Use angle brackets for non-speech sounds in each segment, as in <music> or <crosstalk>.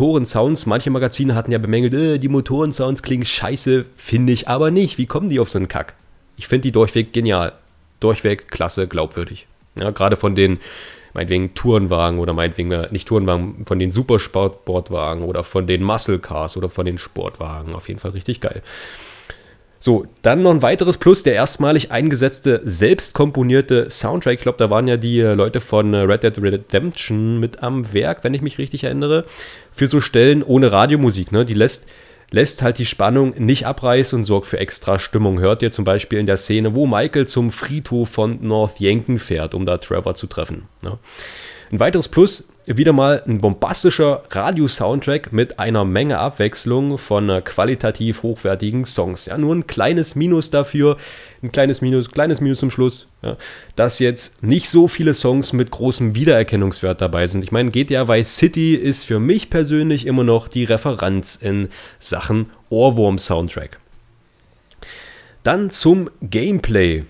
Motorensounds, manche Magazine hatten ja bemängelt, äh, die Motorensounds klingen scheiße, finde ich aber nicht. Wie kommen die auf so einen Kack? Ich finde die durchweg genial. Durchweg klasse, glaubwürdig. Ja, gerade von den, meinetwegen Tourenwagen oder meinetwegen, äh, nicht Tourenwagen, von den Supersportwagen oder von den Muscle Cars oder von den Sportwagen. Auf jeden Fall richtig geil. So, dann noch ein weiteres Plus, der erstmalig eingesetzte, selbst komponierte Soundtrack. Ich glaube, da waren ja die äh, Leute von äh, Red Dead Redemption mit am Werk, wenn ich mich richtig erinnere, für so Stellen ohne Radiomusik. Ne? Die lässt lässt halt die Spannung nicht abreißen und sorgt für extra Stimmung. Hört ihr zum Beispiel in der Szene, wo Michael zum Friedhof von North Yankton fährt, um da Trevor zu treffen. Ne? Ein weiteres Plus, wieder mal ein bombastischer Radio-Soundtrack mit einer Menge Abwechslung von äh, qualitativ hochwertigen Songs. Ja, nur ein kleines Minus dafür, ein kleines Minus, kleines Minus zum Schluss, ja, dass jetzt nicht so viele Songs mit großem Wiedererkennungswert dabei sind. Ich meine, GTA Vice City ist für mich persönlich immer noch die Referenz in Sachen Ohrwurm-Soundtrack. Dann zum Gameplay.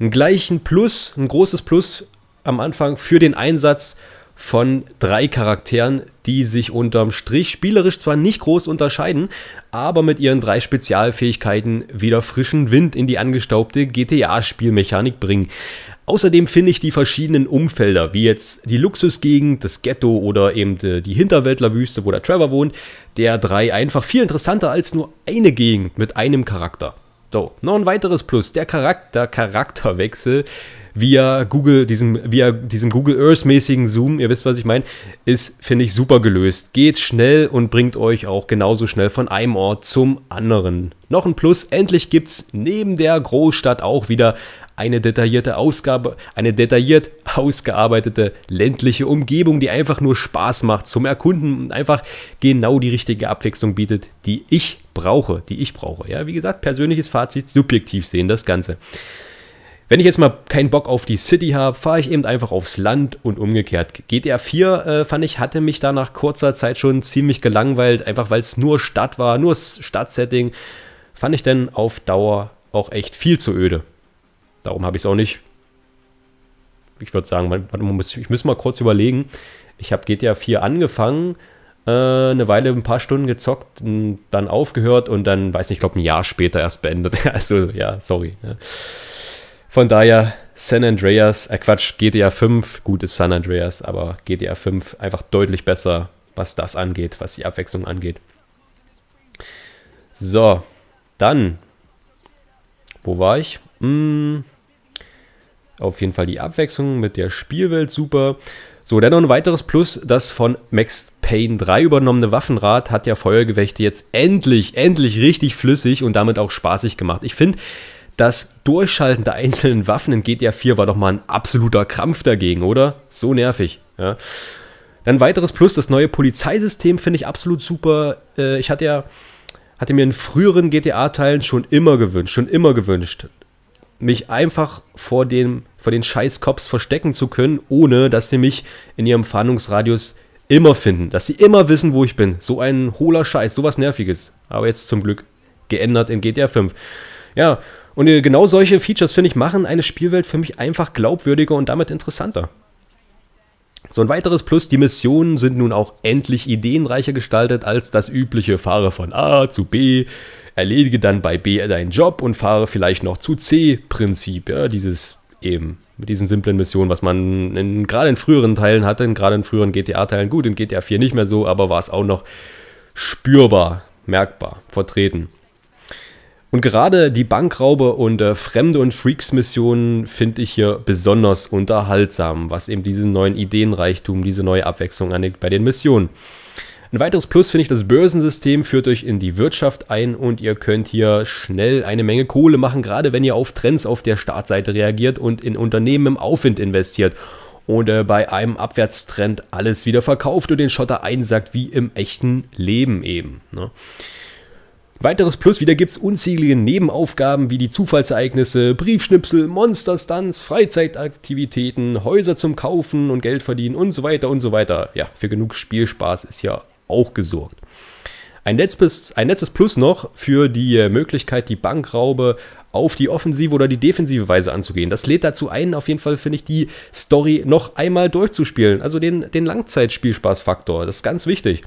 Ein gleichen Plus, ein großes Plus am Anfang für den Einsatz von drei Charakteren, die sich unterm Strich spielerisch zwar nicht groß unterscheiden, aber mit ihren drei Spezialfähigkeiten wieder frischen Wind in die angestaubte GTA-Spielmechanik bringen. Außerdem finde ich die verschiedenen Umfelder, wie jetzt die Luxusgegend, das Ghetto oder eben äh, die Hinterwäldlerwüste, wo der Trevor wohnt, der drei einfach viel interessanter als nur eine Gegend mit einem Charakter. So, noch ein weiteres Plus, der Charakter, Charakterwechsel via Google, diesem, via diesem Google Earth-mäßigen Zoom, ihr wisst, was ich meine, ist, finde ich, super gelöst. Geht schnell und bringt euch auch genauso schnell von einem Ort zum anderen. Noch ein Plus, endlich gibt es neben der Großstadt auch wieder eine detaillierte Ausgabe, eine detailliert ausgearbeitete ländliche Umgebung, die einfach nur Spaß macht zum Erkunden und einfach genau die richtige Abwechslung bietet, die ich brauche, die ich brauche. Ja, wie gesagt, persönliches Fazit, subjektiv sehen das Ganze. Wenn ich jetzt mal keinen Bock auf die City habe, fahre ich eben einfach aufs Land und umgekehrt. GTA 4, äh, fand ich, hatte mich da nach kurzer Zeit schon ziemlich gelangweilt, einfach weil es nur Stadt war, nur Stadtsetting. Fand ich denn auf Dauer auch echt viel zu öde. Darum habe ich es auch nicht. Ich würde sagen, ich muss mal kurz überlegen. Ich habe GTA 4 angefangen, eine äh, Weile, ein paar Stunden gezockt, dann aufgehört und dann, weiß nicht, ich glaube, ein Jahr später erst beendet. <laughs> also, ja, sorry. Ne? Von daher San Andreas, äh Quatsch, GTA 5, gut ist San Andreas, aber GTA 5 einfach deutlich besser, was das angeht, was die Abwechslung angeht. So, dann, wo war ich? Hm, auf jeden Fall die Abwechslung mit der Spielwelt super. So, dann noch ein weiteres Plus, das von Max Payne 3 übernommene Waffenrad hat ja Feuergewächte jetzt endlich, endlich richtig flüssig und damit auch spaßig gemacht. Ich finde, das Durchschalten der einzelnen Waffen in GTA 4 war doch mal ein absoluter Krampf dagegen, oder? So nervig. Ja. Dann weiteres Plus, das neue Polizeisystem finde ich absolut super. Äh, ich hatte ja, hatte mir in früheren GTA-Teilen schon immer gewünscht, schon immer gewünscht, mich einfach vor, dem, vor den scheiß Cops verstecken zu können, ohne dass sie mich in ihrem Fahndungsradius immer finden, dass sie immer wissen, wo ich bin. So ein hohler Scheiß, sowas Nerviges. Aber jetzt zum Glück geändert in GTA 5. Ja, und äh, genau solche Features, finde ich, machen eine Spielwelt für mich einfach glaubwürdiger und damit interessanter. So ein weiteres Plus, die Missionen sind nun auch endlich ideenreicher gestaltet als das übliche Fahre von A zu B, erledige dann bei B deinen Job und fahre vielleicht noch zu C Prinzip, ja, dieses eben mit diesen simplen Missionen, was man in, gerade in früheren Teilen hatte, gerade in früheren GTA-Teilen, gut, in GTA 4 nicht mehr so, aber war es auch noch spürbar, merkbar, vertreten. Und gerade die Bankraube und äh, Fremde und Freaks-Missionen finde ich hier besonders unterhaltsam, was eben diesen neuen Ideenreichtum, diese neue Abwechslung anlegt bei den Missionen. Ein weiteres Plus finde ich, das Börsensystem führt euch in die Wirtschaft ein und ihr könnt hier schnell eine Menge Kohle machen, gerade wenn ihr auf Trends auf der Startseite reagiert und in Unternehmen im Aufwind investiert oder äh, bei einem Abwärtstrend alles wieder verkauft und den Schotter einsackt, wie im echten Leben eben. Ne? Weiteres Plus, wieder gibt es unzählige Nebenaufgaben wie die Zufallsereignisse, Briefschnipsel, Monsterstunts, Freizeitaktivitäten, Häuser zum Kaufen und Geld verdienen und so weiter und so weiter. Ja, für genug Spielspaß ist ja auch gesorgt. Ein letztes, ein letztes Plus noch für die äh, Möglichkeit, die Bankraube auf die offensive oder die defensive Weise anzugehen. Das lädt dazu ein, auf jeden Fall finde ich die Story noch einmal durchzuspielen. Also den, den Langzeitspielspaßfaktor, das ist ganz wichtig.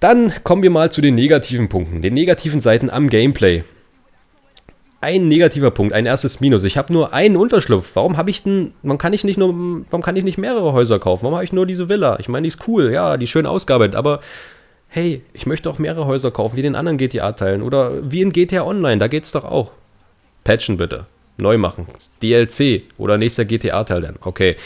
Dann kommen wir mal zu den negativen Punkten, den negativen Seiten am Gameplay. Ein negativer Punkt, ein erstes Minus. Ich habe nur einen Unterschlupf. Warum habe ich denn, warum kann ich nicht nur, warum kann ich nicht mehrere Häuser kaufen? Warum habe ich nur diese Villa? Ich meine, die ist cool, ja, die ist schön ausgearbeitet, aber hey, ich möchte auch mehrere Häuser kaufen, wie den anderen GTA-Teilen oder wie in GTA Online, da geht es doch auch. Patchen bitte. Neu machen. DLC oder nächster GTA-Teil dann. Okay.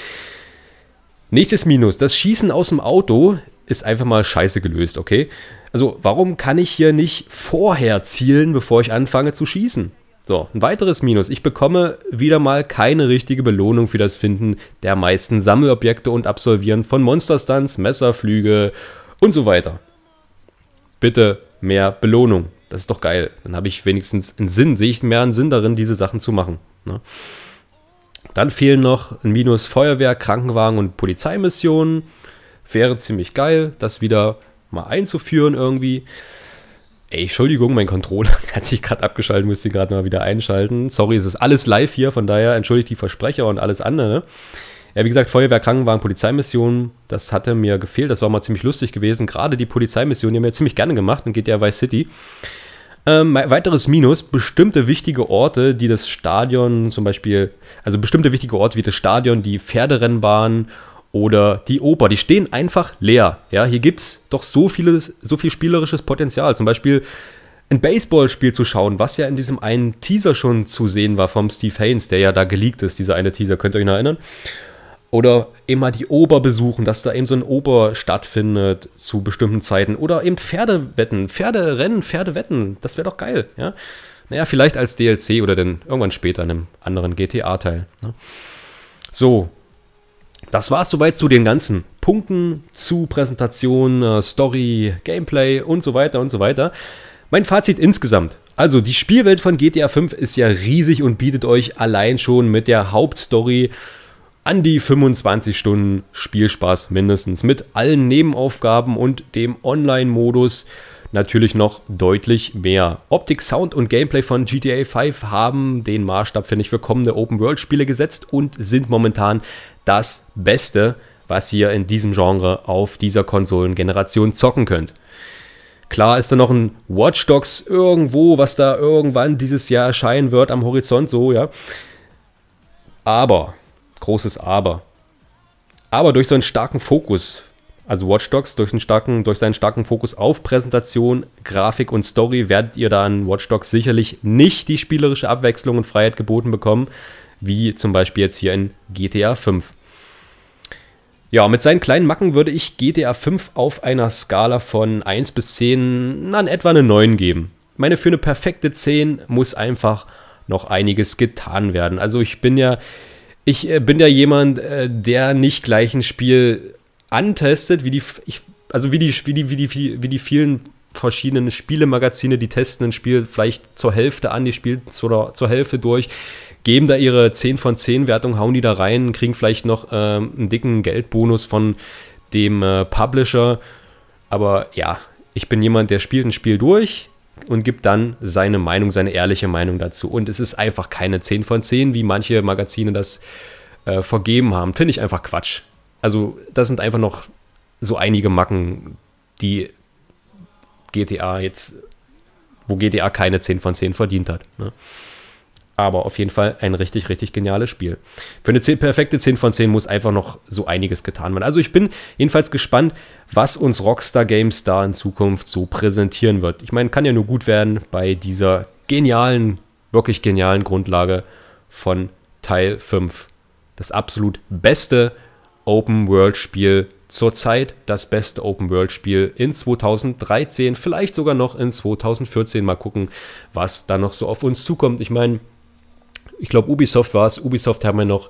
Nächstes Minus. Das Schießen aus dem Auto ist einfach mal scheiße gelöst, okay? Also warum kann ich hier nicht vorher zielen, bevor ich anfange zu schießen? So, ein weiteres Minus. Ich bekomme wieder mal keine richtige Belohnung für das Finden der meisten Sammelobjekte und Absolvieren von Monsterstunts, Messerflüge und so weiter. Bitte mehr Belohnung. Das ist doch geil. Dann habe ich wenigstens einen Sinn, sehe ich mehr einen Sinn darin, diese Sachen zu machen. Ne? Dann fehlen noch ein Minus Feuerwehr, Krankenwagen und Polizeimissionen. Wäre ziemlich geil, das wieder mal einzuführen irgendwie. Ey, Entschuldigung, mein Controller <laughs> hat sich gerade abgeschaltet, müsste ihn gerade mal wieder einschalten. Sorry, es ist alles live hier, von daher entschuldigt die Versprecher und alles andere. Ja, wie gesagt, Feuerwehr, Krankenwagen, Polizeimission, das hatte mir gefehlt. Das war mal ziemlich lustig gewesen. Gerade die Polizeimission, die haben wir ziemlich gerne gemacht in GTA Vice City. Ähm, weiteres Minus, bestimmte wichtige Orte, die das Stadion zum Beispiel, also bestimmte wichtige Orte wie das Stadion, die Pferderennbahn oder die Oper, die stehen einfach leer. Ja, hier gibt es doch so, vieles, so viel spielerisches Potenzial. Zum Beispiel ein Baseballspiel zu schauen, was ja in diesem einen Teaser schon zu sehen war vom Steve Haynes, der ja da geleakt ist, dieser eine Teaser, könnt ihr euch noch erinnern? Oder eben mal die Oper besuchen, dass da eben so ein Oper stattfindet zu bestimmten Zeiten. Oder eben Pferdewetten, Pferderennen, Pferdewetten, das wäre doch geil, ja? Naja, vielleicht als DLC oder dann irgendwann später in einem anderen GTA-Teil. Ne? So, das war es soweit zu den ganzen Punkten, zu Präsentation, äh, Story, Gameplay und so weiter und so weiter. Mein Fazit insgesamt. Also, die Spielwelt von GTA 5 ist ja riesig und bietet euch allein schon mit der Hauptstory an die 25 Stunden Spielspaß mindestens. Mit allen Nebenaufgaben und dem Online-Modus natürlich noch deutlich mehr. Optik, Sound und Gameplay von GTA 5 haben den Maßstab, finde ich, für kommende Open-World-Spiele gesetzt und sind momentan das Beste, was ihr in diesem Genre auf dieser Konsolengeneration zocken könnt. Klar ist da noch ein Watch Dogs irgendwo, was da irgendwann dieses Jahr erscheinen wird am Horizont, so, ja. Aber, großes Aber. Aber durch so einen starken Fokus, also Watch Dogs, durch, einen starken, durch seinen starken Fokus auf Präsentation, Grafik und Story, werdet ihr da an Watch Dogs sicherlich nicht die spielerische Abwechslung und Freiheit geboten bekommen, wie zum Beispiel jetzt hier in GTA 5. Ja, mit seinen kleinen Macken würde ich GTA 5 auf einer Skala von 1 bis 10 an etwa eine 9 geben. Ich meine, für eine perfekte 10 muss einfach noch einiges getan werden. Also ich bin ja, ich äh, bin ja jemand, äh, der nicht gleich ein Spiel antestet, wie die, ich, also wie die, wie die, wie die, wie die vielen verschiedenen Spielemagazine, die testen ein Spiel vielleicht zur Hälfte an, die spielen zur, zur Hälfte durch geben da ihre 10 von 10 Wertung, hauen die da rein, kriegen vielleicht noch ähm, einen dicken Geldbonus von dem äh, Publisher. Aber ja, ich bin jemand, der spielt ein Spiel durch und gibt dann seine Meinung, seine ehrliche Meinung dazu. Und es ist einfach keine 10 von 10, wie manche Magazine das äh, vergeben haben. Finde ich einfach Quatsch. Also, das sind einfach noch so einige Macken, die GTA jetzt, wo GTA keine 10 von 10 verdient hat. Ne? Aber auf jeden Fall ein richtig, richtig geniales Spiel. Für eine 10, perfekte 10 von 10 muss einfach noch so einiges getan werden. Also ich bin jedenfalls gespannt, was uns Rockstar Games da in Zukunft so präsentieren wird. Ich meine, kann ja nur gut werden bei dieser genialen, wirklich genialen Grundlage von Teil 5. Das absolut beste Open-World-Spiel zurzeit, das beste Open-World-Spiel in 2013, vielleicht sogar noch in 2014. Mal gucken, was da noch so auf uns zukommt. Ich meine, ich glaube, Ubisoft war es. Ubisoft haben wir noch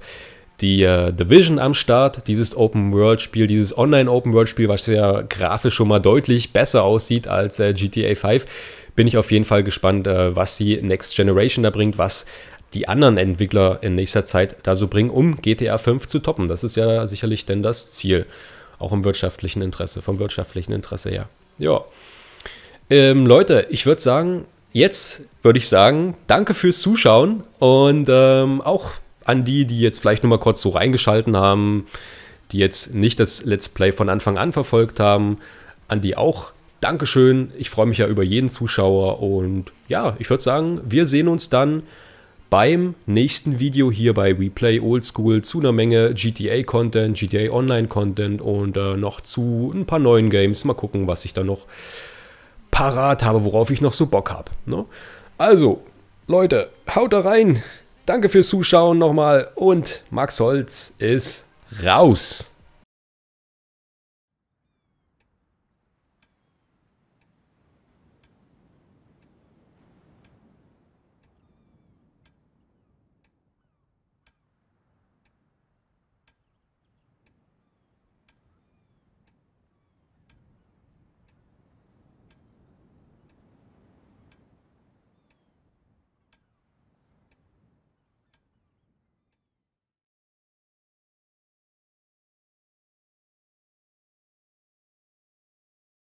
die äh, Division am Start, dieses Open-World-Spiel, dieses Online-Open-World-Spiel, was ja grafisch schon mal deutlich besser aussieht als äh, GTA 5. Bin ich auf jeden Fall gespannt, äh, was die Next Generation da bringt, was die anderen Entwickler in nächster Zeit da so bringen, um GTA 5 zu toppen. Das ist ja sicherlich denn das Ziel, auch im wirtschaftlichen Interesse, vom wirtschaftlichen Interesse her. Ja. Ähm, Leute, ich würde sagen, Jetzt würde ich sagen, danke fürs Zuschauen und ähm, auch an die, die jetzt vielleicht nochmal kurz so reingeschalten haben, die jetzt nicht das Let's Play von Anfang an verfolgt haben, an die auch Dankeschön. Ich freue mich ja über jeden Zuschauer und ja, ich würde sagen, wir sehen uns dann beim nächsten Video hier bei WePlay Old School zu einer Menge GTA-Content, GTA Online-Content GTA und äh, noch zu ein paar neuen Games. Mal gucken, was ich da noch parat habe, worauf ich noch so Bock habe. Ne? Also, Leute, haut da rein. Danke fürs Zuschauen nochmal und Max Holz ist raus.